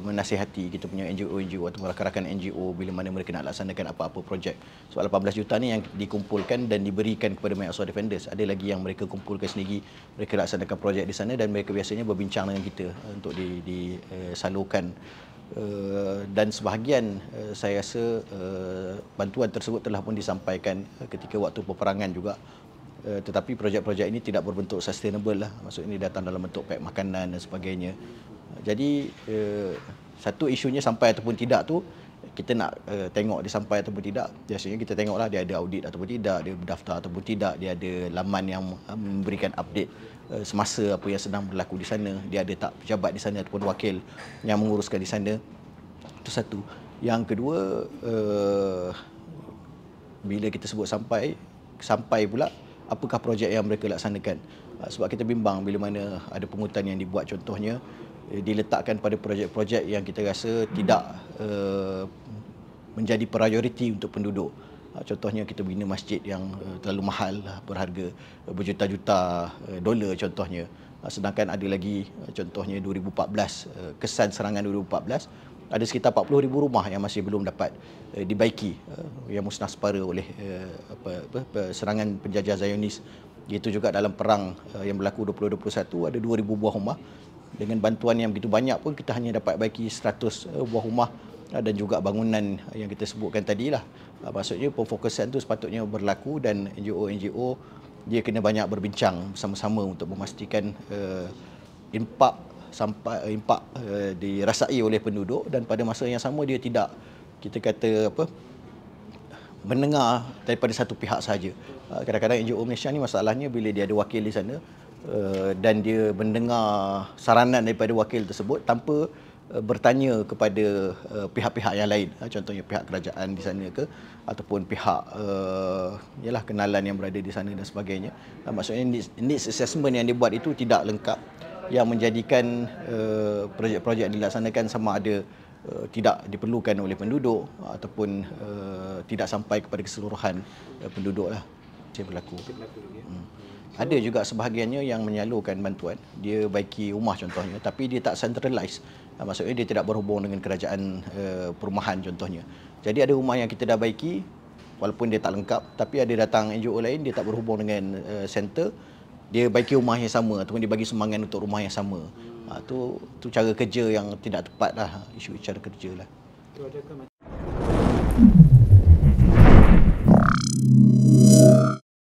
menasihati kita punya NGO-NGO atau rakan-rakan NGO bila mana mereka nak laksanakan apa-apa projek. Sebab 18 juta ni yang dikumpulkan dan diberikan kepada My Aswar Defenders. Ada lagi yang mereka kumpulkan sendiri, mereka laksanakan projek di sana dan mereka biasanya berbincang dengan kita eh, untuk di, di eh, salurkan Uh, dan sebahagian uh, saya rasa uh, bantuan tersebut telah pun disampaikan ketika waktu peperangan juga uh, tetapi projek-projek ini tidak berbentuk sustainable lah maksud ini datang dalam bentuk pek makanan dan sebagainya jadi uh, satu isunya sampai ataupun tidak tu kita nak uh, tengok dia sampai ataupun tidak. Biasanya kita tengoklah dia ada audit ataupun tidak, dia berdaftar ataupun tidak, dia ada laman yang uh, memberikan update uh, semasa apa yang sedang berlaku di sana, dia ada tak pejabat di sana ataupun wakil yang menguruskan di sana. Itu satu. Yang kedua uh, bila kita sebut sampai sampai pula apakah projek yang mereka laksanakan sebab kita bimbang bila mana ada pungutan yang dibuat contohnya Eh, diletakkan pada projek-projek yang kita rasa tidak eh, menjadi prioriti untuk penduduk. Ha, contohnya kita bina masjid yang eh, terlalu mahal lah, berharga berjuta-juta dolar contohnya. Ha, sedangkan ada lagi contohnya 2014 kesan serangan 2014 ada sekitar 40,000 rumah yang masih belum dapat dibaiki yang musnah separa oleh apa, apa, apa, serangan penjajah Zionis. Itu juga dalam perang yang berlaku 2021 ada 2,000 buah rumah dengan bantuan yang begitu banyak pun kita hanya dapat baiki 100 eh, buah rumah eh, dan juga bangunan yang kita sebutkan tadi lah. Eh, maksudnya pemfokusan tu sepatutnya berlaku dan NGO-NGO dia kena banyak berbincang sama sama untuk memastikan uh, impak sampai uh, impak uh, dirasai oleh penduduk dan pada masa yang sama dia tidak kita kata apa mendengar daripada satu pihak saja. kadang-kadang NGO Malaysia ni masalahnya bila dia ada wakil di sana Eh, dan dia mendengar saranan daripada wakil tersebut tanpa eh, bertanya kepada eh, pihak-pihak yang lain ha, contohnya pihak kerajaan di sana ke ataupun pihak ialah kenalan yang berada di sana dan sebagainya ha, maksudnya ini assessment yang dibuat itu tidak lengkap yang menjadikan projek-projek yang dilaksanakan sama ada uh, tidak diperlukan oleh penduduk ataupun uh, tidak sampai kepada keseluruhan uh, penduduklah uh. Masih pelaku. Masih berlaku lagi. Hmm. Ada juga sebahagiannya yang menyalurkan bantuan. Dia baiki rumah contohnya tapi dia tak centralised. Ah, maksudnya dia tidak berhubung dengan kerajaan uh, perumahan contohnya. Jadi ada rumah yang kita dah baiki walaupun dia tak lengkap tapi ada datang NGO lain dia tak berhubung dengan uh, center. Dia baiki rumah yang sama ataupun dia bagi sumbangan untuk rumah yang sama. Hmm. Uh, tu tu cara kerja yang tidak tepat lah. isu cara kerjalah. lah. ada ke